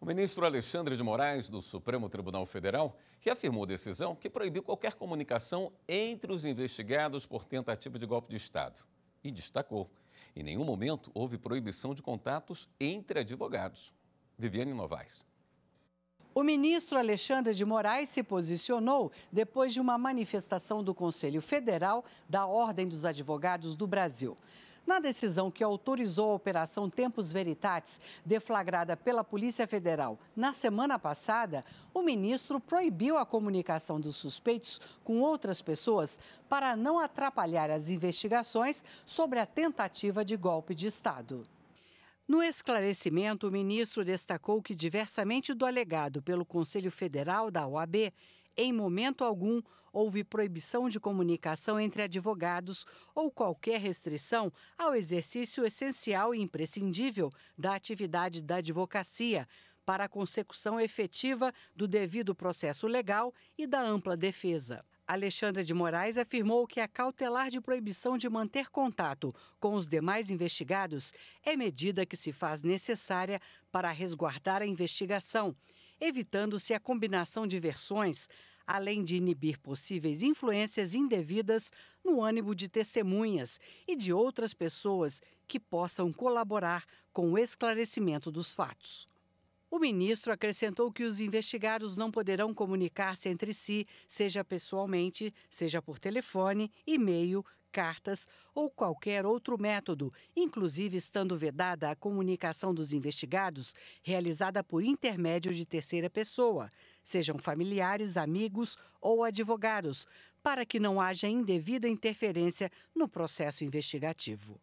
O ministro Alexandre de Moraes, do Supremo Tribunal Federal, reafirmou decisão que proibiu qualquer comunicação entre os investigados por tentativa de golpe de Estado. E destacou: em nenhum momento houve proibição de contatos entre advogados. Viviane Novaes. O ministro Alexandre de Moraes se posicionou depois de uma manifestação do Conselho Federal da Ordem dos Advogados do Brasil. Na decisão que autorizou a Operação Tempos Veritatis, deflagrada pela Polícia Federal na semana passada, o ministro proibiu a comunicação dos suspeitos com outras pessoas para não atrapalhar as investigações sobre a tentativa de golpe de Estado. No esclarecimento, o ministro destacou que, diversamente do alegado pelo Conselho Federal da OAB, em momento algum, houve proibição de comunicação entre advogados ou qualquer restrição ao exercício essencial e imprescindível da atividade da advocacia para a consecução efetiva do devido processo legal e da ampla defesa. Alexandra de Moraes afirmou que a cautelar de proibição de manter contato com os demais investigados é medida que se faz necessária para resguardar a investigação evitando-se a combinação de versões, além de inibir possíveis influências indevidas no ânimo de testemunhas e de outras pessoas que possam colaborar com o esclarecimento dos fatos. O ministro acrescentou que os investigados não poderão comunicar-se entre si, seja pessoalmente, seja por telefone, e-mail, cartas ou qualquer outro método, inclusive estando vedada a comunicação dos investigados realizada por intermédio de terceira pessoa, sejam familiares, amigos ou advogados, para que não haja indevida interferência no processo investigativo.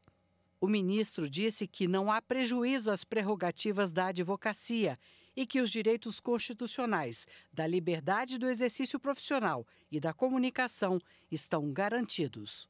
O ministro disse que não há prejuízo às prerrogativas da advocacia e que os direitos constitucionais da liberdade do exercício profissional e da comunicação estão garantidos.